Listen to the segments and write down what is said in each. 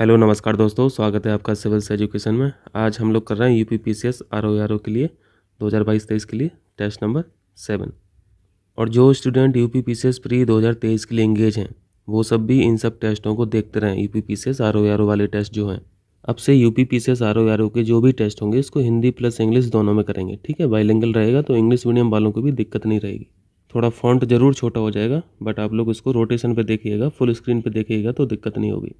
hello नमस्कार दोस्तों स्वागत है आपका सिविल एजुकेशन में आज हम लोग कर रहे हैं U P P C S R O के लिए दो हज़ार बाईस तेईस के लिए टेस्ट नंबर सेवन और जो student U P P C S pre दो हज़ार तेईस के लिए इंगेज हैं वो सब भी इन सब टेस्टों को देखते रहें U P P C S R O वाले टेस्ट जो हैं अब से U P P C S R O R O के जो भी टेस्ट होंगे इसको हिंदी प्लस इंग्लिश दोनों में करेंगे ठीक है बाइलिंगल रहेगा तो इंग्लिश मीडियम वालों को भी दिक्कत नहीं रहेगी थोड़ा फॉन्ट ज़रूर छोटा हो जाएगा बट आप लोग इसको रोटेशन पे देखिएगा फुल स्क्रीन पे देखिएगा तो दिक्कत नहीं होगी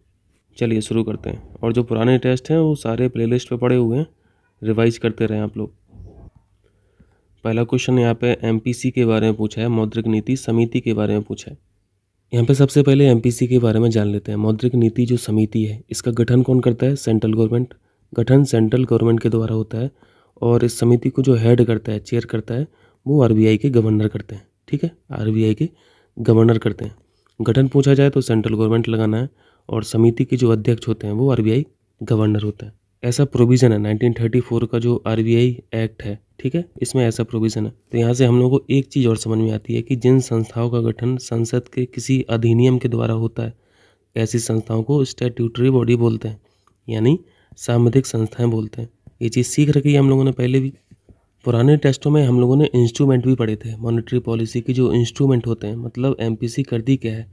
चलिए शुरू करते हैं और जो पुराने टेस्ट हैं वो सारे प्लेलिस्ट पे पड़े हुए हैं रिवाइज करते रहें आप लोग पहला क्वेश्चन यहाँ पे एमपीसी के बारे में पूछा है मौद्रिक नीति समिति के बारे में पूछा है यहाँ पे सबसे पहले एमपीसी के बारे में जान लेते हैं मौद्रिक नीति जो समिति है इसका गठन कौन करता है सेंट्रल गवर्नमेंट गठन सेंट्रल गवर्नमेंट के द्वारा होता है और इस समिति को जो हेड करता है चेयर करता है वो आर के गवर्नर करते हैं ठीक है आर के गवर्नर करते हैं गठन पूछा जाए तो सेंट्रल गवर्नमेंट लगाना है और समिति के जो अध्यक्ष होते हैं वो आरबीआई गवर्नर होते हैं ऐसा प्रोविज़न है 1934 का जो आरबीआई एक्ट है ठीक है इसमें ऐसा प्रोविज़न है तो यहाँ से हम लोग को एक चीज़ और समझ में आती है कि जिन संस्थाओं का गठन संसद के किसी अधिनियम के द्वारा होता है ऐसी संस्थाओं को स्टेट्यूटरी बॉडी बोलते हैं यानी सामधिक संस्थाएं बोलते हैं ये चीज़ सीख रखी है हम लोगों ने पहले भी पुराने टेस्टों में हम लोगों ने इंस्ट्रूमेंट भी पढ़े थे मॉनेटरी पॉलिसी के जो इंस्ट्रूमेंट होते हैं मतलब एम पी सी करती क्या है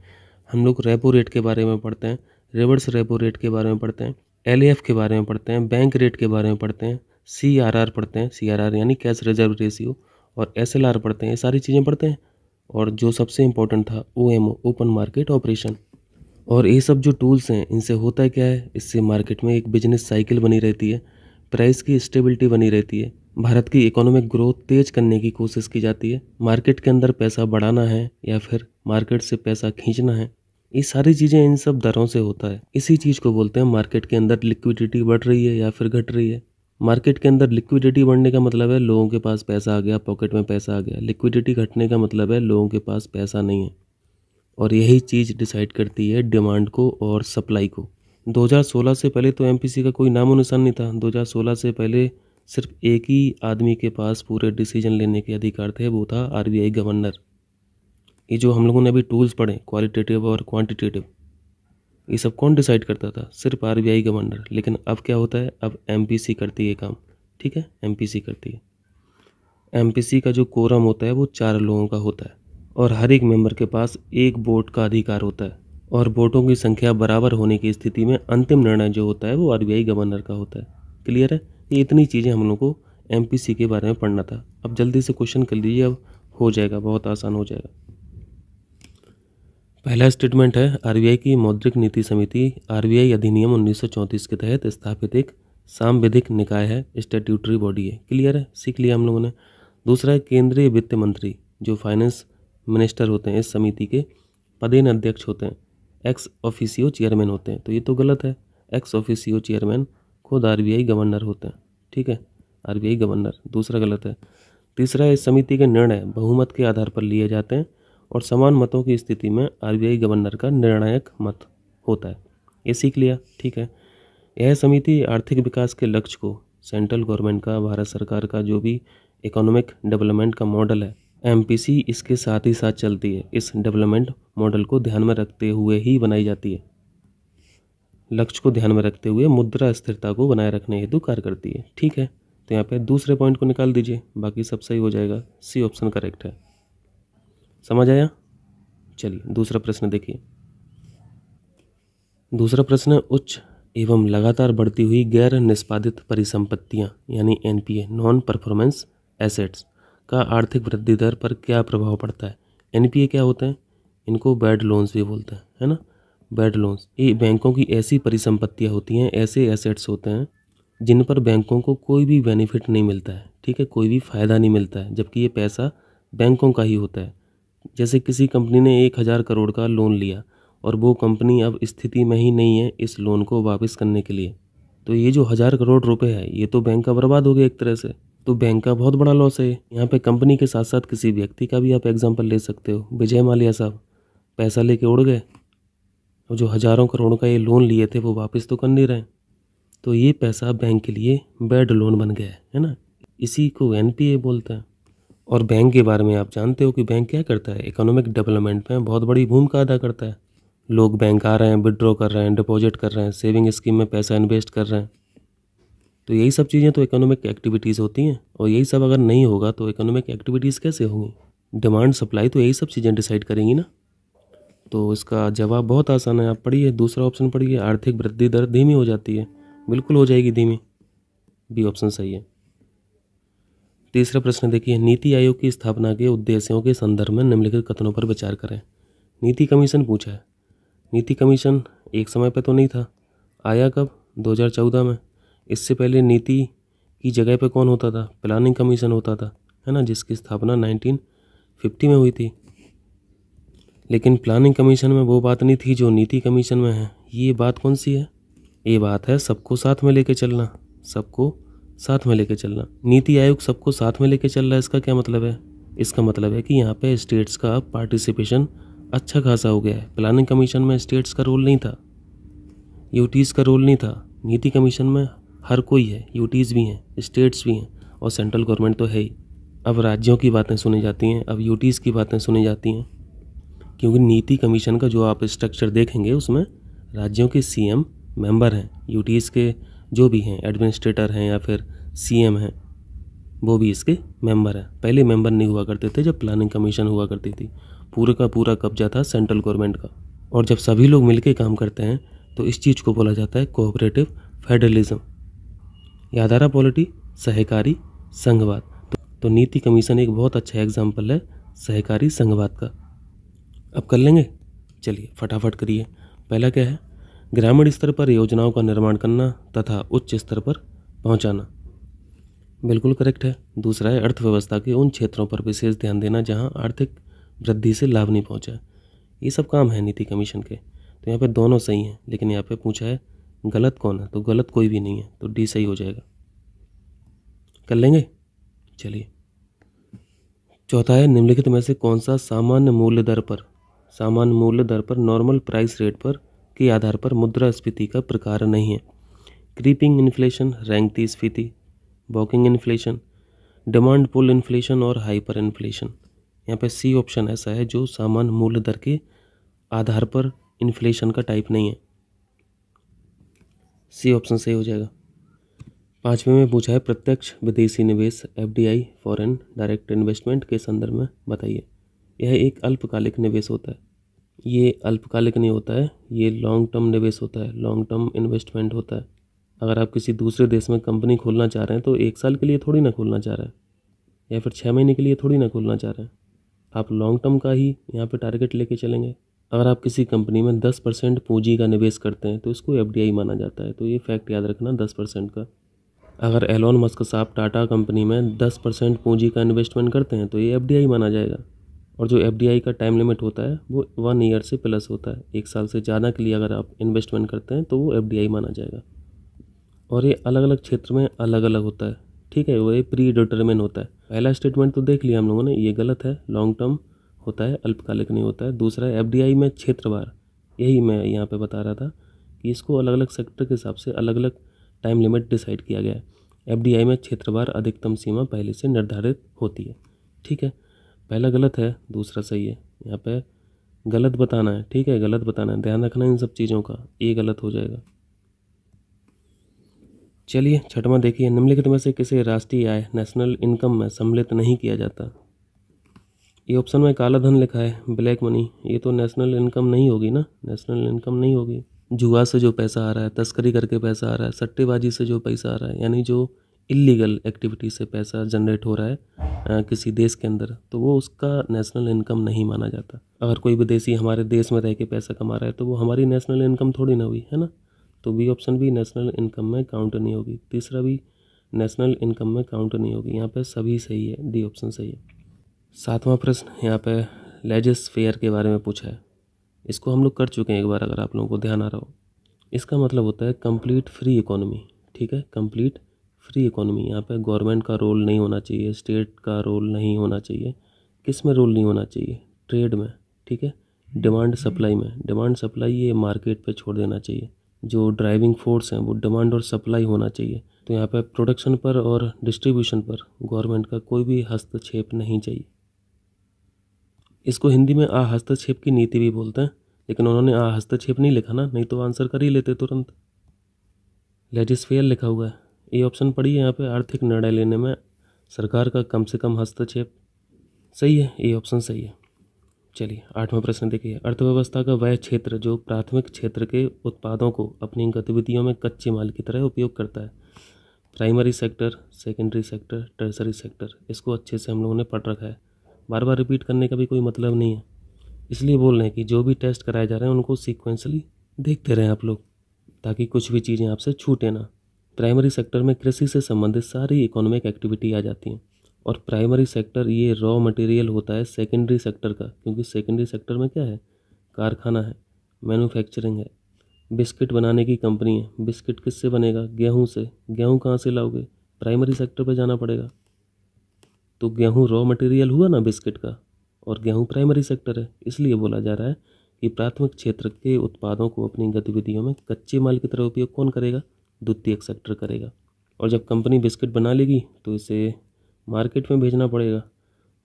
हम लोग रेपो रेट के बारे में पढ़ते हैं रिवर्स रेपो रेट के बारे में पढ़ते हैं एल के बारे में पढ़ते हैं बैंक रेट के बारे में पढ़ते हैं सी पढ़ते हैं सी यानी कैश रिजर्व रेशियो और एस पढ़ते हैं ये सारी चीज़ें पढ़ते हैं और जो सबसे इम्पोर्टेंट था ओ ओपन मार्केट ऑपरेशन और ये सब जो टूल्स हैं इनसे होता है क्या है इससे मार्केट में एक बिजनेस साइकिल बनी रहती है प्राइस की स्टेबिलिटी बनी रहती है भारत की इकोनॉमिक ग्रोथ तेज करने की कोशिश की जाती है मार्केट के अंदर पैसा बढ़ाना है या फिर मार्केट से पैसा खींचना है ये सारी चीज़ें इन सब दरों से होता है इसी चीज़ को बोलते हैं मार्केट के अंदर लिक्विडिटी बढ़ रही है या फिर घट रही है मार्केट के अंदर लिक्विडिटी बढ़ने का मतलब है लोगों के पास पैसा आ गया पॉकेट में पैसा आ गया लिक्विडिटी घटने का मतलब है लोगों के पास पैसा नहीं है और यही चीज़ डिसाइड करती है डिमांड को और सप्लाई को 2016 से पहले तो एम का कोई नामो निशान नहीं था 2016 से पहले सिर्फ एक ही आदमी के पास पूरे डिसीजन लेने के अधिकार थे वो था आर गवर्नर ये जो हम लोगों ने अभी टूल्स पढ़े क्वालिटेटिव और क्वांटिटेटिव ये सब कौन डिसाइड करता था सिर्फ आर गवर्नर लेकिन अब क्या होता है अब एम करती है काम ठीक है एम करती है एम का जो कोरम होता है वो चार लोगों का होता है और हर एक मेंबर के पास एक बोर्ड का अधिकार होता है और वोटों की संख्या बराबर होने की स्थिति में अंतिम निर्णय जो होता है वो आर गवर्नर का होता है क्लियर है ये इतनी चीज़ें हम लोग को एम के बारे में पढ़ना था अब जल्दी से क्वेश्चन कर लीजिए अब हो जाएगा बहुत आसान हो जाएगा पहला स्टेटमेंट है आर की मौद्रिक नीति समिति आर अधिनियम उन्नीस के तहत स्थापित एक सांविधिक निकाय है स्टेट्यूटरी बॉडी है क्लियर है सीख लिया हम लोगों ने दूसरा है केंद्रीय वित्त मंत्री जो फाइनेंस मिनिस्टर होते हैं इस समिति के पदेन अध्यक्ष होते हैं एक्स ऑफिसियो चेयरमैन होते हैं तो ये तो गलत है एक्स ऑफिसियो चेयरमैन खुद आर गवर्नर होते हैं ठीक है आर गवर्नर दूसरा गलत है तीसरा इस समिति के निर्णय बहुमत के आधार पर लिए जाते हैं और समान मतों की स्थिति में आर गवर्नर का निर्णायक मत होता है ये सीख लिया ठीक है यह समिति आर्थिक विकास के लक्ष्य को सेंट्रल गवर्नमेंट का भारत सरकार का जो भी इकोनॉमिक डेवलपमेंट का मॉडल है एमपीसी इसके साथ ही साथ चलती है इस डेवलपमेंट मॉडल को ध्यान में रखते हुए ही बनाई जाती है लक्ष्य को ध्यान में रखते हुए मुद्रा स्थिरता को बनाए रखने हेतु कार्य करती है ठीक है तो यहाँ पे दूसरे पॉइंट को निकाल दीजिए बाकी सब सही हो जाएगा सी ऑप्शन करेक्ट है समझ आया चलिए दूसरा प्रश्न देखिए दूसरा प्रश्न उच्च एवं लगातार बढ़ती हुई गैर निष्पादित परिसंपत्तियाँ यानी एनपीए नॉन परफॉर्मेंस एसेट्स का आर्थिक वृद्धि दर पर क्या प्रभाव पड़ता है एन क्या होते हैं इनको बैड लोन्स भी बोलते हैं है ना बैड लोन्स ये बैंकों की ऐसी परिसंपत्तियाँ होती हैं ऐसे एसेट्स होते हैं जिन पर बैंकों को कोई भी बेनिफिट नहीं मिलता है ठीक है कोई भी फ़ायदा नहीं मिलता है जबकि ये पैसा बैंकों का ही होता है जैसे किसी कंपनी ने एक हज़ार करोड़ का लोन लिया और वो कंपनी अब स्थिति में ही नहीं है इस लोन को वापस करने के लिए तो ये जो हज़ार करोड़ रुपए है ये तो बैंक का बर्बाद हो गया एक तरह से तो बैंक का बहुत बड़ा लॉस है यहाँ पे कंपनी के साथ साथ किसी व्यक्ति का भी आप एग्जाम्पल ले सकते हो विजय मालिया साहब पैसा लेके उड़ गए और जो हज़ारों करोड़ों का ये लोन लिए थे वो वापस तो कर नहीं रहे तो ये पैसा बैंक के लिए बैड लोन बन गया है है ना इसी को एन बोलता है और बैंक के बारे में आप जानते हो कि बैंक क्या करता है इकोनॉमिक डेवलपमेंट में बहुत बड़ी भूमिका अदा करता है लोग बैंक आ रहे हैं विड्रॉ कर रहे हैं डिपॉजिट कर रहे हैं सेविंग स्कीम में पैसा इन्वेस्ट कर रहे हैं तो यही सब चीज़ें तो इकोनॉमिक एक्टिविटीज़ होती हैं और यही सब अगर नहीं होगा तो इकोनॉमिक एक्टिविटीज़ कैसे होंगी डिमांड सप्लाई तो यही सब चीज़ें डिसाइड करेंगी ना तो इसका जवाब बहुत आसान है आप पढ़िए दूसरा ऑप्शन पढ़िए आर्थिक वृद्धि दर धीमी हो जाती है बिल्कुल हो जाएगी धीमी बी ऑप्शन सही है तीसरा प्रश्न देखिए नीति आयोग की स्थापना के उद्देश्यों के संदर्भ में निम्नलिखित कथनों पर विचार करें नीति कमीशन पूछा है नीति कमीशन एक समय पर तो नहीं था आया कब 2014 में इससे पहले नीति की जगह पे कौन होता था प्लानिंग कमीशन होता था है ना जिसकी स्थापना 1950 में हुई थी लेकिन प्लानिंग कमीशन में वो बात नहीं थी जो नीति कमीशन में है ये बात कौन सी है ये बात है सबको साथ में लेके चलना सबको साथ में लेके चलना नीति आयोग सबको साथ में लेके चल रहा है इसका क्या मतलब है इसका मतलब है कि यहाँ पे स्टेट्स का पार्टिसिपेशन अच्छा खासा हो गया है प्लानिंग कमीशन में स्टेट्स का रोल नहीं था यूटीज़ का रोल नहीं था नीति कमीशन में हर कोई है यूटीज़ भी हैं स्टेट्स भी हैं और सेंट्रल गवर्नमेंट तो है ही अब राज्यों की बातें सुनी जाती हैं अब यूटीज़ की बातें सुनी जाती हैं क्योंकि नीति कमीशन का जो आप स्ट्रक्चर देखेंगे उसमें राज्यों के सी मेंबर हैं यूटीज़ के जो भी हैं एडमिनिस्ट्रेटर हैं या फिर सी हैं वो भी इसके मेंबर हैं पहले मेंबर नहीं हुआ करते थे जब प्लानिंग कमीशन हुआ करती थी पूरे का पूरा कब्जा था सेंट्रल गवर्नमेंट का और जब सभी लोग मिलकर काम करते हैं तो इस चीज़ को बोला जाता है कोऑपरेटिव फेडरलिज्म यादारा पॉलिटी सहकारी संघवाद तो, तो नीति कमीशन एक बहुत अच्छा एग्जाम्पल है सहकारी संघवाद का अब कर लेंगे चलिए फटाफट करिए पहला क्या है ग्रामीण स्तर पर योजनाओं का निर्माण करना तथा उच्च स्तर पर पहुंचाना बिल्कुल करेक्ट है दूसरा है अर्थव्यवस्था के उन क्षेत्रों पर विशेष ध्यान देना जहां आर्थिक वृद्धि से लाभ नहीं पहुंचा ये सब काम है नीति कमीशन के तो यहाँ पे दोनों सही हैं लेकिन यहाँ पे पूछा है गलत कौन है तो गलत कोई भी नहीं है तो डी सही हो जाएगा कर लेंगे चलिए चौथा है निम्नलिखित में से कौन सा सामान्य मूल्य दर पर सामान्य मूल्य दर पर नॉर्मल प्राइस रेट पर के आधार पर मुद्रास्फीति का प्रकार नहीं है क्रीपिंग इन्फ्लेशन रैंकती स्फीति walking inflation demand pull inflation और हाइपर इन्फ्लेशन यहाँ पर सी ऑप्शन ऐसा है जो सामान्य मूल्य दर के आधार पर इन्फ्लेशन का टाइप नहीं है सी ऑप्शन सही हो जाएगा पाँचवें में पूछा है प्रत्यक्ष विदेशी निवेश F D I foreign direct investment के संदर्भ में बताइए यह एक अल्पकालिक निवेश होता है ये अल्पकालिक नहीं होता है ये लॉन्ग टर्म निवेश होता है लॉन्ग टर्म इन्वेस्टमेंट होता है अगर आप किसी दूसरे देश में कंपनी खोलना चाह रहे हैं तो एक साल के लिए थोड़ी ना खोलना चाह रहे हैं या फिर छः महीने के लिए थोड़ी ना खोलना चाह रहे हैं आप लॉन्ग टर्म का ही यहाँ पर टारगेट लेके चलेंगे अगर आप किसी कंपनी में दस परसेंट पूँजी का निवेश करते हैं तो इसको एफ माना जाता है तो ये फैक्ट याद रखना दस परसेंट का अगर एलोन मस्क साहब टाटा कंपनी में दस परसेंट पूँजी का इन्वेस्टमेंट करते हैं तो ये एफ माना जाएगा और जो एफ का टाइम लिमिट होता है वो वन ईयर से प्लस होता है एक साल से ज़्यादा के लिए अगर आप इन्वेस्टमेंट करते हैं तो वो एफ माना जाएगा और ये अलग अलग क्षेत्र में अलग अलग होता है ठीक है वो ये प्री डिटर्मिन होता है पहला स्टेटमेंट तो देख लिया हम लोगों ने ये गलत है लॉन्ग टर्म होता है अल्पकालिक नहीं होता है दूसरा एफ में क्षेत्रवार यही मैं यहाँ पर बता रहा था कि इसको अलग अलग सेक्टर के हिसाब से अलग अलग टाइम लिमिट डिसाइड किया गया है एफ में क्षेत्रवार अधिकतम सीमा पहले से निर्धारित होती है ठीक है पहला गलत है दूसरा सही है यहाँ पे गलत बताना है ठीक है गलत बताना है ध्यान रखना इन सब चीज़ों का ये गलत हो जाएगा चलिए छठवां देखिए निम्नलिखित में से किसे राष्ट्रीय आय नेशनल इनकम में सम्मिलित नहीं किया जाता ये ऑप्शन में काला धन लिखा है ब्लैक मनी ये तो नेशनल इनकम नहीं होगी ना नेशनल इनकम नहीं होगी जुआ से जो पैसा आ रहा है तस्करी करके पैसा आ रहा है सट्टेबाजी से जो पैसा आ रहा है यानी जो इलीगल एक्टिविटी से पैसा जनरेट हो रहा है आ, किसी देश के अंदर तो वो उसका नेशनल इनकम नहीं माना जाता अगर कोई विदेशी हमारे देश में रह के पैसा कमा रहा है तो वो हमारी नेशनल इनकम थोड़ी ना हुई है ना तो बी ऑप्शन भी नेशनल इनकम में काउंट नहीं होगी तीसरा भी नेशनल इनकम में काउंट नहीं होगी यहाँ पर सभी सही है डी ऑप्शन सही है सातवां प्रश्न यहाँ पे लेजिस फेयर के बारे में पूछा है इसको हम लोग कर चुके हैं एक बार अगर आप लोगों को ध्यान आ रहा हो इसका मतलब होता है कंप्लीट फ्री इकोनॉमी ठीक है कंप्लीट फ्री इकोनॉमी यहाँ पे गवर्नमेंट का रोल नहीं होना चाहिए स्टेट का रोल नहीं होना चाहिए किस में रोल नहीं होना चाहिए ट्रेड में ठीक है डिमांड सप्लाई में डिमांड सप्लाई ये मार्केट पे छोड़ देना चाहिए जो ड्राइविंग फोर्स हैं वो डिमांड और सप्लाई होना चाहिए तो यहाँ पे प्रोडक्शन पर और डिस्ट्रीब्यूशन पर गवर्नमेंट का कोई भी हस्तक्षेप नहीं चाहिए इसको हिंदी में आ हस्तक्षेप की नीति भी बोलते हैं लेकिन उन्होंने आ हस्तक्षेप नहीं लिखा ना नहीं तो आंसर कर ही लेते तुरंत लेजिस्फेयर लिखा हुआ है ये ऑप्शन पढ़िए यहाँ पे आर्थिक निर्णय लेने में सरकार का कम से कम हस्तक्षेप सही है ये ऑप्शन सही है चलिए आठवां प्रश्न देखिए अर्थव्यवस्था का वह क्षेत्र जो प्राथमिक क्षेत्र के उत्पादों को अपनी गतिविधियों में कच्चे माल की तरह उपयोग करता है primary sector secondary sector tertiary sector इसको अच्छे से हम लोगों ने पढ़ रखा है बार बार रिपीट करने का भी कोई मतलब नहीं है इसलिए बोल रहे हैं कि जो भी टेस्ट कराए जा रहे हैं उनको सिक्वेंसली देखते रहें आप लोग ताकि कुछ भी चीज़ें आपसे छूटे ना प्राइमरी सेक्टर में कृषि से संबंधित सारी इकोनॉमिक एक्टिविटी आ जाती हैं और प्राइमरी सेक्टर ये रॉ मटेरियल होता है सेकेंडरी सेक्टर का क्योंकि सेकेंडरी सेक्टर में क्या है कारखाना है मैन्युफैक्चरिंग है बिस्किट बनाने की कंपनी है बिस्किट किससे बनेगा गेहूँ से गेहूँ कहाँ से लाओगे प्राइमरी सेक्टर पर जाना पड़ेगा तो गेहूँ रॉ मटेरियल हुआ ना बिस्किट का और गेहूँ प्राइमरी सेक्टर है इसलिए बोला जा रहा है कि प्राथमिक क्षेत्र के उत्पादों को अपनी गतिविधियों में कच्चे माल की तरह उपयोग कौन करेगा द्वितीयक सेक्टर करेगा और जब कंपनी बिस्किट बना लेगी तो इसे मार्केट में भेजना पड़ेगा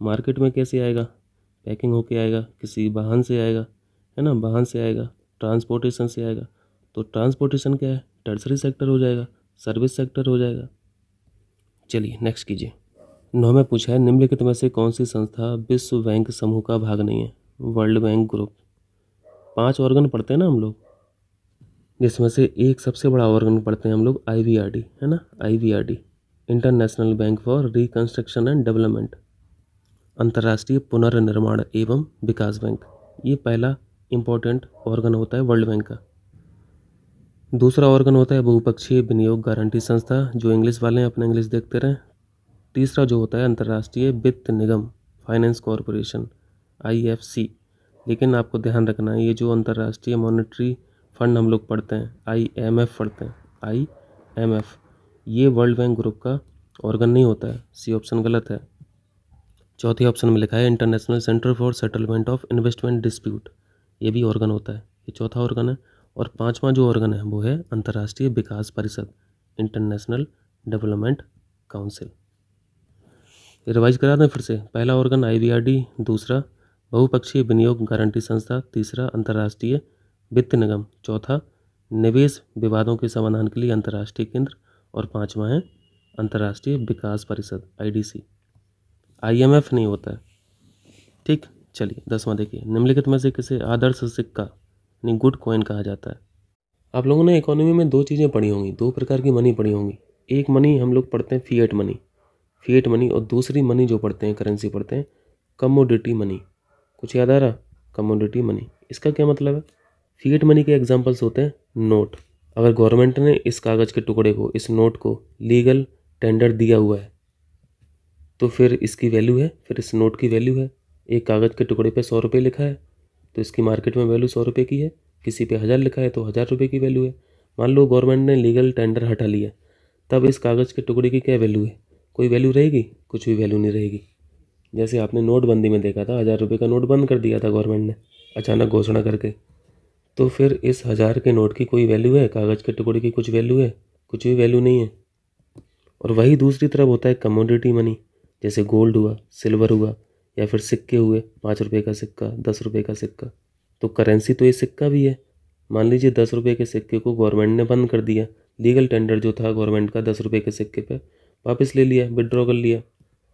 मार्केट में कैसे आएगा पैकिंग होके आएगा किसी वाहन से आएगा है ना वाहन से आएगा ट्रांसपोर्टेशन से आएगा तो ट्रांसपोर्टेशन क्या है टर्सरी सेक्टर हो जाएगा सर्विस सेक्टर हो जाएगा चलिए नेक्स्ट कीजिए नौ में पूछा है निम्नलिखित में से कौन सी संस्था विश्व बैंक समूह का भाग नहीं है वर्ल्ड बैंक ग्रुप पांच ऑर्गन पढ़ते हैं ना हम लोग जिसमें से एक सबसे बड़ा ऑर्गन पढ़ते हैं हम लोग आई है ना I International Bank for Reconstruction and Development अंतर्राष्ट्रीय पुनर्निर्माण एवं विकास बैंक ये पहला इम्पोर्टेंट ऑर्गन होता है वर्ल्ड बैंक का दूसरा ऑर्गन होता है बहुपक्षीय विनियोग गारंटी संस्था जो इंग्लिश वाले हैं अपना इंग्लिश देखते रहें तीसरा जो होता है अंतर्राष्ट्रीय वित्त निगम फाइनेंस कॉरपोरेशन आई लेकिन आपको ध्यान रखना है ये जो अंतर्राष्ट्रीय मॉनेटरी फंड हम लोग पढ़ते हैं आई पढ़ते हैं आई ये वर्ल्ड बैंक ग्रुप का ऑर्गन नहीं होता है सी ऑप्शन गलत है चौथे ऑप्शन में लिखा है International Centre for Settlement of Investment dispute ये भी ऑर्गन होता है ये चौथा ऑर्गन है और पांचवा जो ऑर्गन है वो है अंतर्राष्ट्रीय विकास परिषद इंटरनेशनल डेवलपमेंट काउंसिल रिवाइज करा दें फिर से पहला ऑर्गन आईबीआरडी दूसरा बहुपक्षीय विनियोग गारंटी संस्था तीसरा अंतर्राष्ट्रीय वित्त निगम चौथा निवेश विवादों के समाधान के लिए अंतर्राष्ट्रीय केंद्र और पाँचवा है अंतर्राष्ट्रीय विकास परिषद आईडीसी आईएमएफ नहीं होता है ठीक चलिए दसवां देखिए निम्नलिखित में से किसे आदर्श सिक्का यानी गुड कॉइन कहा जाता है आप लोगों ने इकोनॉमी में दो चीज़ें पढ़ी होंगी दो प्रकार की मनी पढ़ी होंगी एक मनी हम लोग पढ़ते हैं फीएट मनी फिएट मनी और दूसरी मनी जो पढ़ते हैं करेंसी पढ़ते हैं कमोडिटी मनी कुछ याद आ रहा कमोडिटी मनी इसका क्या मतलब है फिएट मनी के एग्जाम्पल्स होते हैं नोट अगर गवर्नमेंट ने इस कागज़ के टुकड़े को इस नोट को लीगल टेंडर दिया हुआ है तो फिर इसकी वैल्यू है फिर इस नोट की वैल्यू है एक कागज़ के टुकड़े पे सौ रुपये लिखा है तो इसकी मार्केट में वैल्यू सौ रुपये की है किसी पे हज़ार लिखा है तो हज़ार रुपये की वैल्यू है मान लो गवर्नमेंट ने लीगल टेंडर हटा लिया तब इस कागज़ के टुकड़े की क्या वैल्यू है कोई वैल्यू रहेगी कुछ भी वैल्यू नहीं रहेगी जैसे आपने नोटबंदी में देखा था हज़ार रुपये का नोट बंद कर दिया था गवर्नमेंट ने अचानक घोषणा करके तो फिर इस हज़ार के नोट की कोई वैल्यू है कागज़ के टुकड़े की कुछ वैल्यू है कुछ भी वैल्यू नहीं है और वही दूसरी तरफ होता है कमोडिटी मनी जैसे गोल्ड हुआ सिल्वर हुआ या फिर सिक्के हुए पाँच रुपये का सिक्का दस रुपये का सिक्का तो करेंसी तो ये सिक्का भी है मान लीजिए दस रुपये के सिक्के को गवर्नमेंट ने बंद कर दिया लीगल टेंडर जो था गवर्नमेंट का दस रुपये के सिक्के पर वापस ले लिया विड्रॉ कर लिया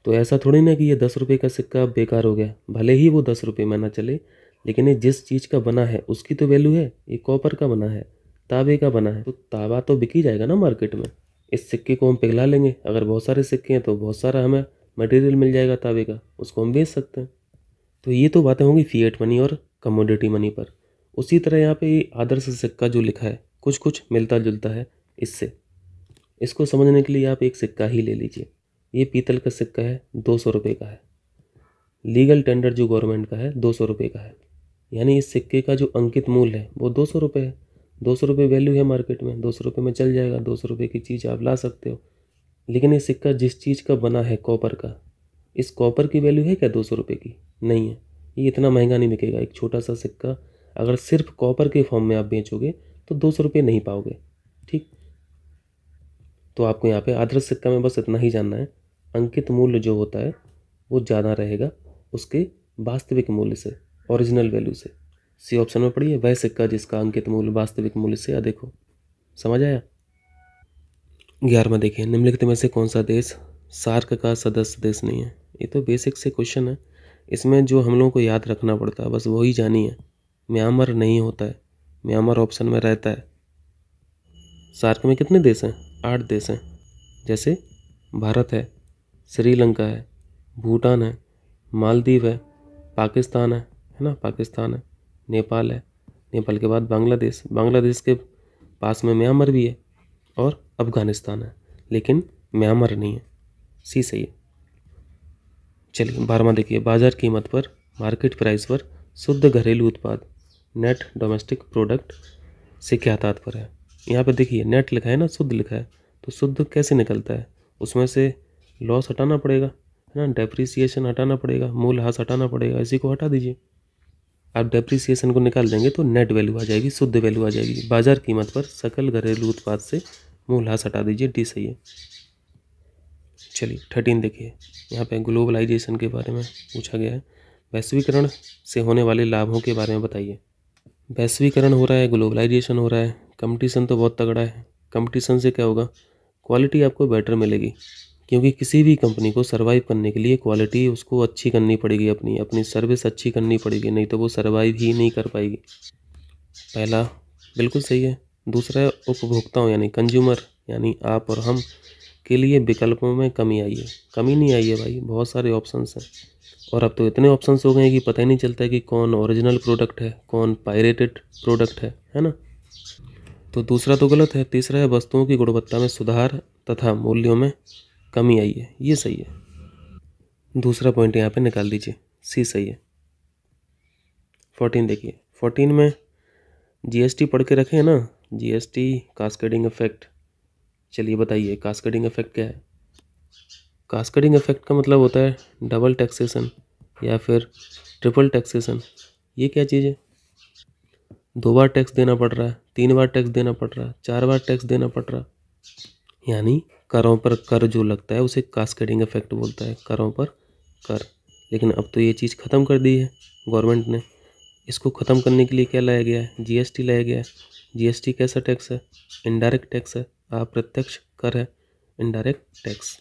तो ऐसा थोड़ी ना कि ये दस रुपये का सिक्का बेकार हो गया भले ही वो दस रुपये में ना चले लेकिन ये जिस चीज़ का बना है उसकी तो वैल्यू है ये कॉपर का बना है तावे का बना है तो तावा तो बिक ही जाएगा ना मार्केट में इस सिक्के को हम पिघला लेंगे अगर बहुत सारे सिक्के हैं तो बहुत सारा हमें मटेरियल मिल जाएगा ताबे का उसको हम बेच सकते हैं तो ये तो बातें होंगी फीएट मनी और कमोडिटी मनी पर उसी तरह यहाँ पे आदर्श सिक्का जो लिखा है कुछ कुछ मिलता जुलता है इससे इसको समझने के लिए आप एक सिक्का ही ले लीजिए ये पीतल का सिक्का है दो सौ रुपये का है लीगल टेंडर जो गवर्नमेंट का है दो सौ रुपये का है यानी इस सिक्के का जो अंकित मूल है वो दो सौ रुपये है दो सौ रुपये वैल्यू है मार्केट में दो सौ रुपये में चल जाएगा दो सौ रुपये की चीज़ आप ला सकते हो लेकिन ये सिक्का जिस चीज़ का बना है कॉपर का इस कॉपर की वैल्यू है क्या दो सौ रुपये की नहीं है ये इतना महंगा नहीं बिकेगा एक छोटा सा सिक्का अगर सिर्फ कॉपर के फॉर्म में आप बेचोगे तो दो सौ रुपये नहीं पाओगे ठीक तो आपको यहाँ पे आदर्श सिक्का में बस इतना ही जानना है अंकित मूल्य जो होता है वो ज़्यादा रहेगा उसके वास्तविक मूल्य से ओरिजिनल वैल्यू से सी ऑप्शन में पढ़िए वह सिक्का जिसका अंकित मूल्य वास्तविक मूल्य से अधिक हो समझ आया ग्यारहवा देखिए निम्नलिखित में से कौन सा देश सार्क का सदस्य देश नहीं है ये तो बेसिक से क्वेश्चन है इसमें जो हम लोगों को याद रखना पड़ता है बस वही जानिए म्यांमार नहीं होता है म्यांमार ऑप्शन में रहता है सार्क में कितने देश हैं आठ देश हैं जैसे भारत है श्रीलंका है भूटान है मालदीव है पाकिस्तान है है ना पाकिस्तान है नेपाल है नेपाल के बाद बांग्लादेश बांग्लादेश के पास में म्यांमार भी है और अफ़गानिस्तान है लेकिन म्यांमार नहीं है सी सही है चलिए बारहवा देखिए बाज़ार कीमत पर मार्केट प्राइस पर शुद्ध घरेलू उत्पाद नेट डोमेस्टिक प्रोडक्ट से क्या तात्पर्य है यहाँ पे देखिए नेट लिखा है ना शुद्ध लिखा है तो शुद्ध कैसे निकलता है उसमें से लॉस हटाना पड़ेगा है ना डेप्रिसिएशन हटाना पड़ेगा मूल हास हटाना पड़ेगा इसी को हटा दीजिए आप डेप्रिसिएशन को निकाल देंगे तो नेट वैल्यू आ जाएगी शुद्ध वैल्यू आ जाएगी बाजार कीमत पर सकल घरेलू उत्पाद से मूल हास हटा दीजिए डी सही है चलिए थर्टीन देखिए यहाँ पे ग्लोबलाइजेशन के बारे में पूछा गया है वैश्वीकरण से होने वाले लाभों के बारे में बताइए वैश्वीकरण हो रहा है ग्लोबलाइजेशन हो रहा है कंपटीशन तो बहुत तगड़ा है कंपटीशन से क्या होगा क्वालिटी आपको बेटर मिलेगी क्योंकि किसी भी कंपनी को सर्वाइव करने के लिए क्वालिटी उसको अच्छी करनी पड़ेगी अपनी अपनी सर्विस अच्छी करनी पड़ेगी नहीं तो वो सर्वाइव ही नहीं कर पाएगी पहला बिल्कुल सही है दूसरा है उपभोक्ताओं यानी कंज्यूमर यानी आप और हम के लिए विकल्पों में कमी आई है कमी नहीं आई है भाई बहुत सारे ऑप्शंस हैं और अब तो इतने ऑप्शंस हो गए हैं कि पता ही नहीं चलता है कि कौन ओरिजिनल प्रोडक्ट है कौन पायरेटेड प्रोडक्ट है है ना तो दूसरा तो गलत है तीसरा है वस्तुओं की गुणवत्ता में सुधार तथा मूल्यों में कमी आई है ये सही है दूसरा पॉइंट यहाँ पे निकाल दीजिए सी सही है फोर्टीन देखिए फोर्टीन में जीएसटी पढ़ के रखे हैं ना जीएसटी कास्केडिंग इफेक्ट चलिए बताइए कास्केडिंग इफेक्ट क्या है कास्कडिंग इफेक्ट का मतलब होता है डबल टैक्सेशन या फिर ट्रिपल टैक्सेशन ये क्या चीज़ है दो बार टैक्स देना पड़ रहा है तीन बार टैक्स देना पड़ रहा है चार बार टैक्स देना पड़ रहा है यानी करों पर कर जो लगता है उसे कास्कडिंग इफेक्ट बोलता है करों पर कर लेकिन अब तो ये चीज़ ख़त्म कर दी है गवर्नमेंट ने इसको ख़त्म करने के लिए क्या लाया गया है जीएसटी लाया गया है जीएसटी कैसा टैक्स है इनडायरेक्ट टैक्स है अप्रत्यक्ष कर है इनडायरेक्ट टैक्स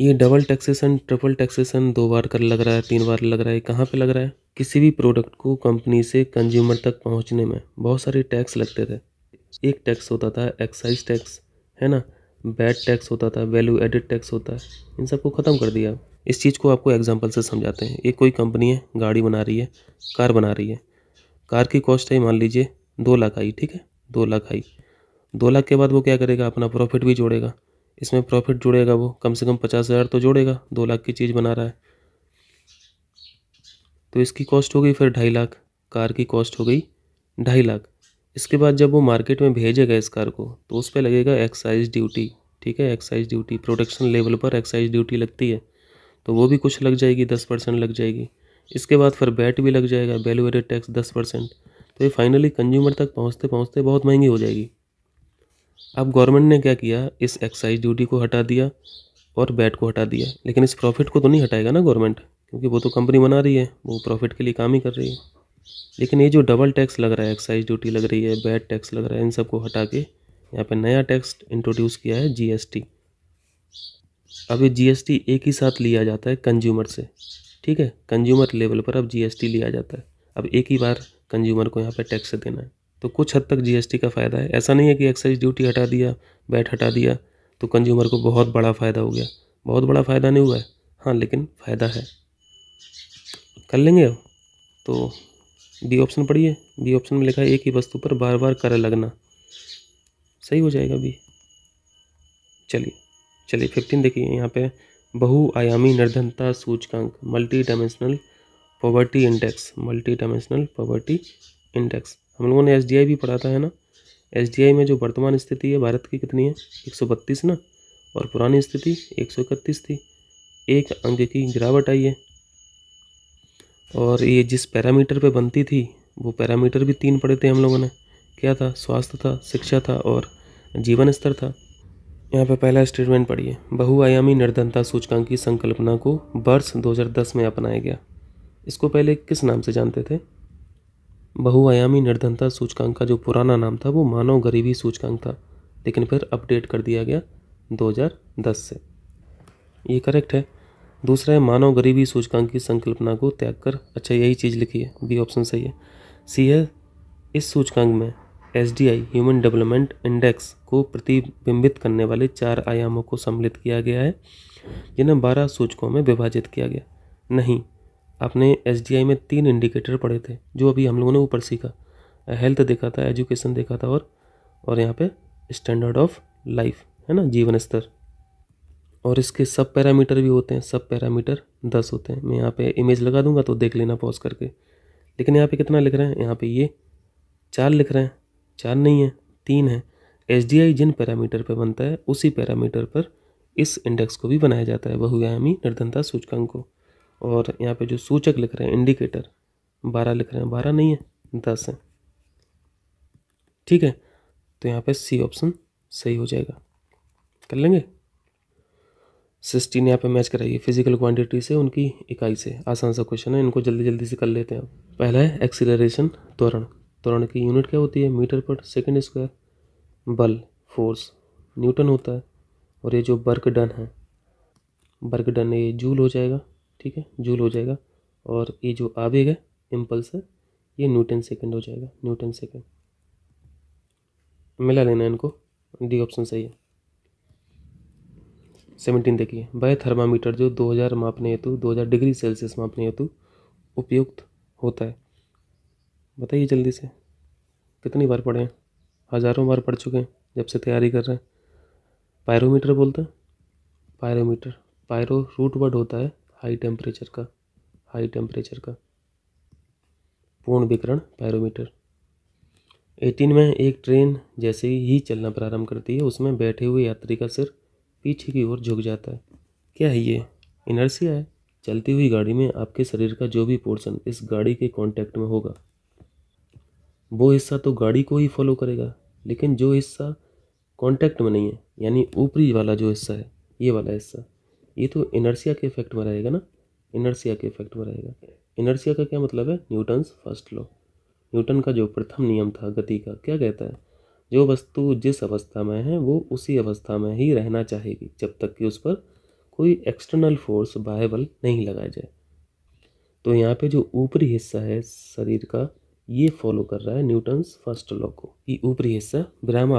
ये डबल टैक्सेशन ट्रिपल टैक्सेशन दो बार कर लग रहा है तीन बार लग रहा है कहाँ पे लग रहा है किसी भी प्रोडक्ट को कंपनी से कंज्यूमर तक पहुँचने में बहुत सारे टैक्स लगते थे एक टैक्स होता था एक्साइज टैक्स है ना बैड टैक्स होता था वैल्यू एडिड टैक्स होता है इन सबको ख़त्म कर दिया इस चीज़ को आपको एग्जाम्पल से समझाते हैं एक कोई कंपनी है गाड़ी बना रही है कार बना रही है कार की कॉस्ट है मान लीजिए दो लाख आई ठीक है दो लाख आई दो लाख के बाद वो क्या करेगा अपना प्रॉफिट भी जोड़ेगा इसमें प्रॉफिट जुड़ेगा वो कम से कम पचास हज़ार तो जोड़ेगा दो लाख की चीज़ बना रहा है तो इसकी कॉस्ट हो गई फिर ढाई लाख कार की कॉस्ट हो गई ढाई लाख इसके बाद जब वो मार्केट में भेजेगा इस कार को तो उस पर लगेगा एक्साइज ड्यूटी ठीक है एक्साइज ड्यूटी प्रोडक्शन लेवल पर एक्साइज ड्यूटी लगती है तो वो भी कुछ लग जाएगी दस परसेंट लग जाएगी इसके बाद फिर बैट भी लग जाएगा वैल्यू एडेड टैक्स दस परसेंट तो ये फाइनली कंज्यूमर तक पहुँचते पहुँचते बहुत महंगी हो जाएगी अब गवर्नमेंट ने क्या किया इस एक्साइज ड्यूटी को हटा दिया और बैट को हटा दिया लेकिन इस प्रॉफिट को तो नहीं हटाएगा ना गवर्नमेंट क्योंकि वो तो कंपनी बना रही है वो प्रॉफिट के लिए काम ही कर रही है लेकिन ये जो डबल टैक्स लग रहा है एक्साइज ड्यूटी लग रही है बैट टैक्स लग रहा है इन सबको हटा के यहाँ पे नया टैक्स इंट्रोड्यूस किया है जीएसटी अब ये जीएसटी एक ही साथ लिया जाता है कंज्यूमर से ठीक है कंज्यूमर लेवल पर अब जीएसटी लिया जाता है अब एक ही बार कंज्यूमर को यहाँ पे टैक्स देना है तो कुछ हद तक जीएसटी का फ़ायदा है ऐसा नहीं है कि एक्साइज ड्यूटी हटा दिया बैट हटा दिया तो कंज्यूमर को बहुत बड़ा फ़ायदा हो गया बहुत बड़ा फ़ायदा नहीं हुआ है हाँ लेकिन फ़ायदा है कर लेंगे अब तो बी ऑप्शन पढ़िए बी ऑप्शन में लिखा है एक ही वस्तु पर बार बार कर लगना सही हो जाएगा बी चलिए चलिए फिफ्टीन देखिए यहाँ पे बहुआयामी निर्धनता सूचकांक multidimensional poverty index multidimensional poverty index हम लोगों ने एस भी पढ़ा था है ना एस में जो वर्तमान स्थिति है भारत की कितनी है एक ना और पुरानी स्थिति एक थी एक अंक की गिरावट आई है और ये जिस पैरामीटर पे बनती थी वो पैरामीटर भी तीन पढ़े थे हम लोगों ने क्या था स्वास्थ्य था शिक्षा था और जीवन स्तर था यहाँ पे पहला स्टेटमेंट पढ़िए बहुआयामी निर्धनता सूचकांक की संकल्पना को वर्ष 2010 में अपनाया गया इसको पहले किस नाम से जानते थे बहुआयामी निर्धनता सूचकांक का जो पुराना नाम था वो मानव गरीबी सूचकांक था लेकिन फिर अपडेट कर दिया गया 2010 से ये करेक्ट है दूसरा है मानव गरीबी सूचकांक की संकल्पना को त्याग कर अच्छा यही चीज़ लिखी है बी ऑप्शन सही है सी है इस सूचकांक में एस ह्यूमन डेवलपमेंट इंडेक्स को प्रतिबिंबित करने वाले चार आयामों को सम्मिलित किया गया है जिन्हें बारह सूचकों में विभाजित किया गया नहीं आपने एस में तीन इंडिकेटर पढ़े थे जो अभी हम लोगों ने ऊपर सीखा हेल्थ देखा था एजुकेशन देखा था और और यहाँ पे स्टैंडर्ड ऑफ लाइफ है ना जीवन स्तर और इसके सब पैरामीटर भी होते हैं सब पैरामीटर दस होते हैं मैं यहाँ पे इमेज लगा दूंगा तो देख लेना पॉज करके लेकिन यहाँ पे कितना लिख रहे हैं यहाँ पे ये चार लिख रहे हैं चार नहीं है तीन है एस जिन पैरामीटर पर बनता है उसी पैरामीटर पर इस इंडेक्स को भी बनाया जाता है बहुआयामी निर्धनता सूचकांक को और यहाँ पे जो सूचक लिख रहे हैं इंडिकेटर बारह लिख रहे हैं बारह नहीं है दस है ठीक है तो यहाँ पे सी ऑप्शन सही हो जाएगा कर लेंगे सिक्सटीन यहाँ पे मैच कराइए फिजिकल क्वांटिटी से उनकी इकाई से आसान सा क्वेश्चन है इनको जल्दी जल्दी से कर लेते हैं पहला है एक्सीलरेशन त्वरण त्वरण की यूनिट क्या होती है मीटर पर सेकेंड स्क्वायर बल फोर्स न्यूटन होता है और ये जो बर्क डन है बर्क डन ये जूल हो जाएगा ठीक है जूल हो जाएगा और ये जो आवेग है इम्पल्स है ये न्यूटन सेकंड हो जाएगा न्यूटन सेकंड मिला लेना इनको डी ऑप्शन सही है सेवनटीन देखिए बाय थर्मामीटर जो 2000 मापने हेतु 2000 डिग्री सेल्सियस मापने हेतु उपयुक्त होता है बताइए जल्दी से कितनी बार पढ़े हैं हज़ारों बार पढ़ चुके हैं जब से तैयारी कर रहे हैं पायरोमीटर बोलते हैं पायरोमीटर पायरो रूट वर्ड होता है हाई टेम्परेचर का हाई टेम्परेचर का पूर्ण विकरण पैरोमीटर एटीन में एक ट्रेन जैसे ही चलना प्रारंभ करती है उसमें बैठे हुए यात्री का सिर पीछे की ओर झुक जाता है क्या है ये इनर्सिया है चलती हुई गाड़ी में आपके शरीर का जो भी पोर्शन इस गाड़ी के कांटेक्ट में होगा वो हिस्सा तो गाड़ी को ही फॉलो करेगा लेकिन जो हिस्सा कांटेक्ट में नहीं है यानी ऊपरी वाला जो हिस्सा है ये वाला हिस्सा ये तो इनर्सिया के इफेक्ट में रहेगा ना इनर्सिया के इफेक्ट में रहेगा इनर्सिया का क्या मतलब है न्यूटन्स फर्स्ट लॉ न्यूटन का जो प्रथम नियम था गति का क्या कहता है जो वस्तु जिस अवस्था में है वो उसी अवस्था में ही रहना चाहेगी जब तक कि उस पर कोई एक्सटर्नल फोर्स बाह्य बल नहीं लगाया जाए तो यहाँ पे जो ऊपरी हिस्सा है शरीर का ये फॉलो कर रहा है न्यूटन्स फर्स्ट लॉ को ये ऊपरी हिस्सा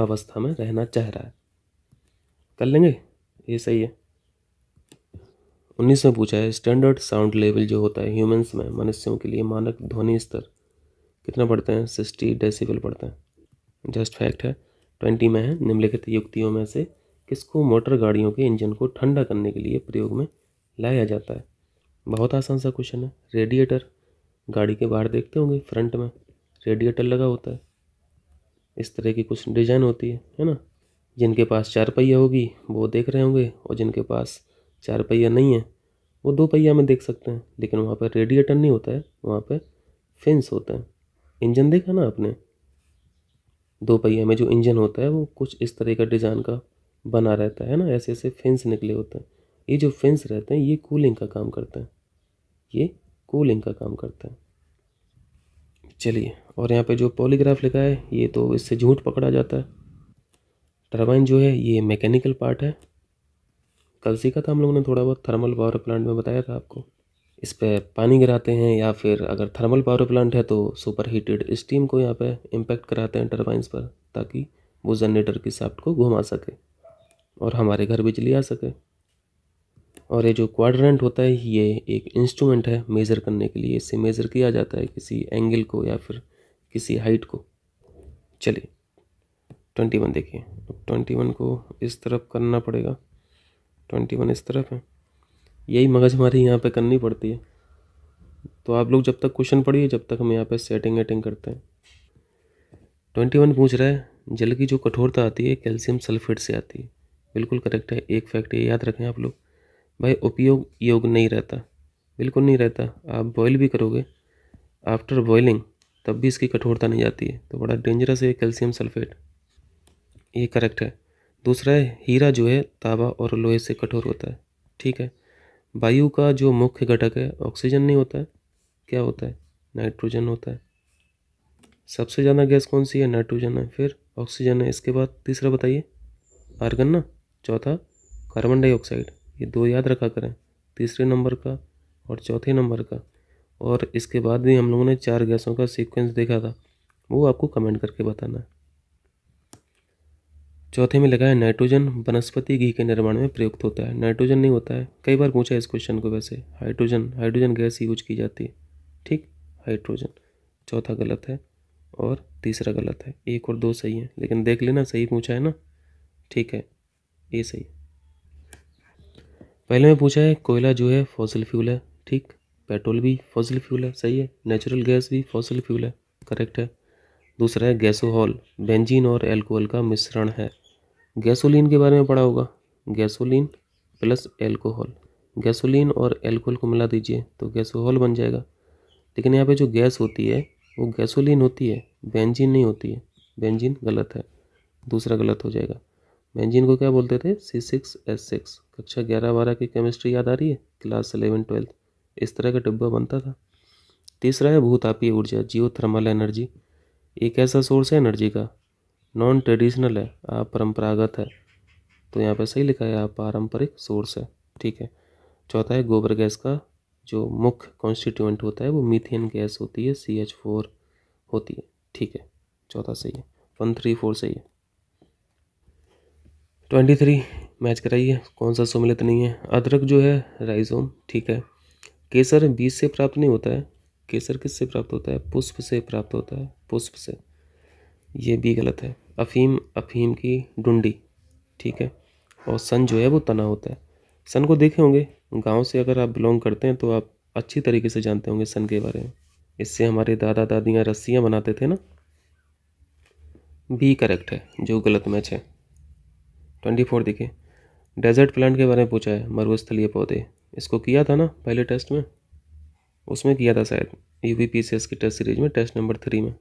अवस्था में रहना चाह रहा है कर लेंगे ये सही है उन्नीस में पूछा है स्टैंडर्ड साउंड लेवल जो होता है ह्यूमंस में मनुष्यों के लिए मानक ध्वनि स्तर कितना पढ़ते हैं सिक्सटी डेसिबल पढ़ते हैं जस्ट फैक्ट है ट्वेंटी में है निम्नलिखित युक्तियों में से किसको मोटर गाड़ियों के इंजन को ठंडा करने के लिए प्रयोग में लाया जाता है बहुत आसान सा क्वेश्चन है रेडिएटर गाड़ी के बाहर देखते होंगे फ्रंट में रेडिएटर लगा होता है इस तरह की कुछ डिज़ाइन होती है है ना जिनके पास चार पहिया होगी वो देख रहे होंगे और जिनके पास चार पहिया नहीं है वो दो पहिया में देख सकते हैं लेकिन वहाँ पर रेडिएटर नहीं होता है वहाँ पर फेंस होता है इंजन देखा ना आपने दो पहिया में जो इंजन होता है वो कुछ इस तरह का डिज़ाइन का बना रहता है ना ऐसे ऐसे फेंस निकले होते हैं ये जो फेंस रहते हैं ये कूलिंग का काम करते हैं ये कूलिंग का काम करते हैं चलिए और यहाँ पे जो पॉलीग्राफ लिखा है ये तो इससे झूठ पकड़ा जाता है टरबाइन जो है ये मैकेनिकल पार्ट है कल सीखा था हम लोगों ने थोड़ा बहुत थर्मल पावर प्लांट में बताया था आपको इस पर पानी गिराते हैं या फिर अगर थर्मल पावर प्लांट है तो सुपर हीटेड स्टीम को यहाँ पे इम्पैक्ट कराते हैं टर्बाइंस पर ताकि वो जनरेटर की साफ्ट को घुमा सके और हमारे घर बिजली आ सके और ये जो क्वाड्रेंट होता है ये एक इंस्ट्रूमेंट है मेज़र करने के लिए इससे मेज़र किया जाता है किसी एंगल को या फिर किसी हाइट को चलिए ट्वेंटी वन देखिए ट्वेंटी वन को इस तरफ करना पड़ेगा ट्वेंटी वन इस तरफ है यही मगज हमारी यहाँ पे करनी पड़ती है तो आप लोग जब तक क्वेश्चन पढ़िए जब तक हम यहाँ पे सेटिंग वेटिंग करते हैं ट्वेंटी वन पूछ रहा है जल की जो कठोरता आती है कैल्शियम सल्फेट से आती है बिल्कुल करेक्ट है एक फैक्ट ये याद रखें आप लोग भाई उपयोग योग नहीं रहता बिल्कुल नहीं रहता आप बॉयल भी करोगे आफ्टर बॉयलिंग तब भी इसकी कठोरता नहीं जाती है तो बड़ा डेंजरस है कैल्शियम सल्फेट ये करेक्ट है दूसरा है हीरा जो है ताबा और लोहे से कठोर होता है ठीक है वायु का जो मुख्य घटक है ऑक्सीजन नहीं होता है क्या होता है नाइट्रोजन होता है सबसे ज़्यादा गैस कौन सी है नाइट्रोजन है फिर ऑक्सीजन है इसके बाद तीसरा बताइए आर्गन ना चौथा कार्बन डाइऑक्साइड ये दो याद रखा करें तीसरे नंबर का और चौथे नंबर का और इसके बाद भी हम लोगों ने चार गैसों का सीक्वेंस देखा था वो आपको कमेंट करके बताना है चौथे में लगा है नाइट्रोजन वनस्पति घी के निर्माण में प्रयुक्त होता है नाइट्रोजन नहीं होता है कई बार पूछा है इस क्वेश्चन को वैसे हाइड्रोजन हाइड्रोजन गैस यूज की जाती है ठीक हाइड्रोजन चौथा गलत है और तीसरा गलत है एक और दो सही है लेकिन देख लेना सही पूछा है ना ठीक है ये सही पहले में पूछा है कोयला जो है फॉसिल फ्यूल है ठीक पेट्रोल भी फॉसिल फ्यूल है सही है नेचुरल गैस भी फॉसिल फ्यूल है करेक्ट है दूसरा है गैसोहॉल बेंजीन और एल्कोहल का मिश्रण है गैसोलीन के बारे में पढ़ा होगा गैसोलीन प्लस एल्कोहल गैसोलीन और एल्कोहल को मिला दीजिए तो गैसोहल बन जाएगा लेकिन यहाँ पे जो गैस होती है वो गैसोलीन होती है बेंजीन नहीं होती है बेंजीन गलत है दूसरा गलत हो जाएगा बेंजीन को क्या बोलते थे सी सिक्स एस सिक्स कक्षा ग्यारह बारह की केमिस्ट्री याद आ रही है क्लास एलेवन ट्वेल्थ इस तरह का डिब्बा बनता था तीसरा है भूतापीय ऊर्जा जियो थर्मल एनर्जी एक ऐसा सोर्स है एनर्जी का नॉन ट्रेडिशनल है परंपरागत है तो यहाँ पर सही लिखा है पारंपरिक सोर्स है ठीक है चौथा है गोबर गैस का जो मुख्य कॉन्स्टिट्यूएंट होता है वो मीथेन गैस होती है सी एच फोर होती है ठीक है चौथा सही है वन थ्री फोर सही है ट्वेंटी थ्री मैच कराइए कौन सा सम्मिलित नहीं है अदरक जो है राइजोम ठीक है केसर बीज से प्राप्त नहीं होता है केसर किससे प्राप्त होता है पुष्प से प्राप्त होता है पुष्प से ये भी गलत है अफ़ीम अफ़ीम की डुंडी ठीक है और सन जो है वो तना होता है सन को देखे होंगे गांव से अगर आप बिलोंग करते हैं तो आप अच्छी तरीके से जानते होंगे सन के बारे में इससे हमारे दादा दादियाँ रस्सियाँ बनाते थे ना बी करेक्ट है जो गलत मैच है ट्वेंटी फोर देखिए डेजर्ट प्लांट के बारे में पूछा है मरुस्थलीय पौधे इसको किया था ना पहले टेस्ट में उसमें किया था शायद U P P C S की टेस्ट सीरीज में टेस्ट नंबर थ्री में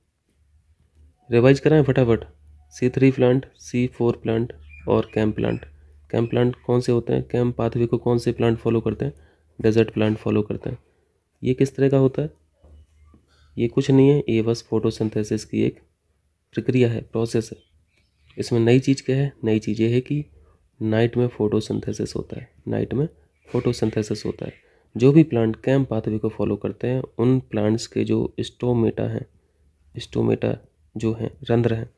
रिवाइज कराएं फटाफट C three plant C four plant और कैम प्लांट कैम प्लांट कौन से होते हैं कैम पाथवे को कौन से प्लांट फॉलो करते हैं डेजर्ट प्लांट फॉलो करते हैं ये किस तरह का होता है ये कुछ नहीं है ये बस फोटोसिंथेसिस की एक प्रक्रिया है प्रोसेस है इसमें नई चीज़ क्या है नई चीज़ ये है कि नाइट में फोटोसिंथेसिस होता है नाइट में फोटोसिंथेसिस होता है जो भी प्लांट कैम पाथवे को फॉलो करते हैं उन प्लांट्स के जो स्टोमेटा हैं स्टोमेटा जो हैं रंध्र हैं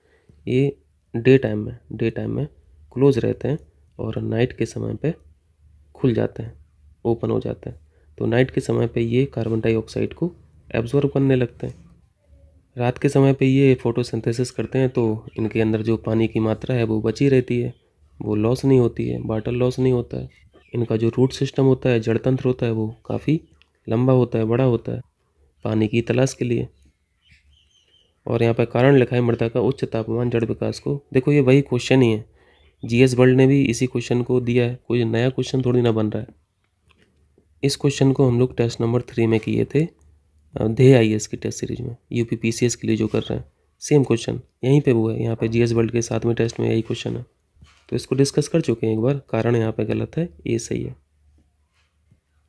ये डे टाइम में डे टाइम में क्लोज रहते हैं और नाइट के समय पे खुल जाते हैं ओपन हो जाते हैं तो नाइट के समय पे ये कार्बन डाइऑक्साइड को एब्जॉर्ब करने लगते हैं रात के समय पे ये फोटोसिंथेसिस करते हैं तो इनके अंदर जो पानी की मात्रा है वो बची रहती है वो लॉस नहीं होती है वाटर लॉस नहीं होता है इनका जो रूट सिस्टम होता है जड़तंत्र होता है वो काफ़ी लंबा होता है बड़ा होता है पानी की तलाश के लिए और यहाँ पर कारण लिखा है मृदा का उच्च तापमान जड़ विकास को देखो ये वही क्वेश्चन ही है जीएस वर्ल्ड ने भी इसी क्वेश्चन को दिया है कोई नया क्वेश्चन थोड़ी ना बन रहा है इस क्वेश्चन को हम लोग टेस्ट नंबर थ्री में किए थे धे आई एस की टेस्ट सीरीज में U P P C S के लिए जो कर रहे हैं सेम क्वेश्चन यहीं पे वो है यहाँ पे जीएस वर्ल्ड के साथ में टेस्ट में यही क्वेश्चन है तो इसको डिस्कस कर चुके हैं एक बार कारण यहाँ पे गलत है ये सही है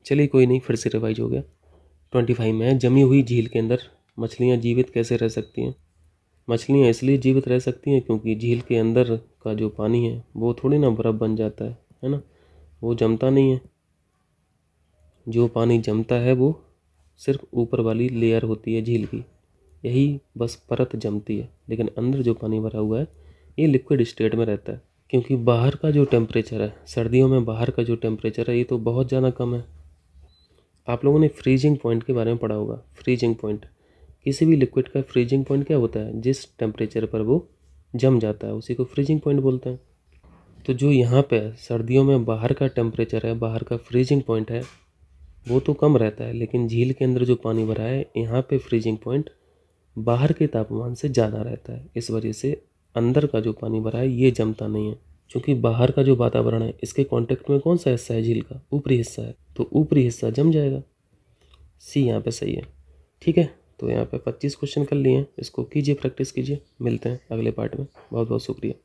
चलिए कोई नहीं फिर से रिवाइज हो गया ट्वेंटी फाइव में जमी हुई झील के अंदर मछलियाँ जीवित कैसे रह सकती हैं मछलियाँ इसलिए जीवित रह सकती हैं क्योंकि झील के अंदर का जो पानी है वो थोड़ी ना बर्फ़ बन जाता है है ना वो जमता नहीं है जो पानी जमता है वो सिर्फ ऊपर वाली लेयर होती है झील की यही बस परत जमती है लेकिन अंदर जो पानी भरा हुआ है ये लिक्विड स्टेट में रहता है क्योंकि बाहर का जो टेम्परेचर है सर्दियों में बाहर का जो टेम्परेचर है ये तो बहुत ज़्यादा कम है आप लोगों ने फ्रीजिंग पॉइंट के बारे में पढ़ा होगा फ्रीजिंग पॉइंट किसी भी लिक्विड का फ्रीजिंग पॉइंट क्या होता है जिस टेम्परेचर पर वो जम जाता है उसी को फ्रीजिंग पॉइंट बोलते हैं तो जो यहाँ पे सर्दियों में बाहर का टेम्परेचर है बाहर का फ्रीजिंग पॉइंट है वो तो कम रहता है लेकिन झील के अंदर जो पानी भरा है यहाँ पे फ्रीजिंग पॉइंट बाहर के तापमान से ज़्यादा रहता है इस वजह से अंदर का जो पानी भरा है ये जमता नहीं है क्योंकि बाहर का जो वातावरण है इसके कॉन्टेक्ट में कौन सा हिस्सा है झील का ऊपरी हिस्सा है तो ऊपरी हिस्सा जम जाएगा सी यहाँ पे सही है ठीक है तो यहाँ पे 25 क्वेश्चन कर लिए हैं इसको कीजिए प्रैक्टिस कीजिए मिलते हैं अगले पार्ट में बहुत बहुत शुक्रिया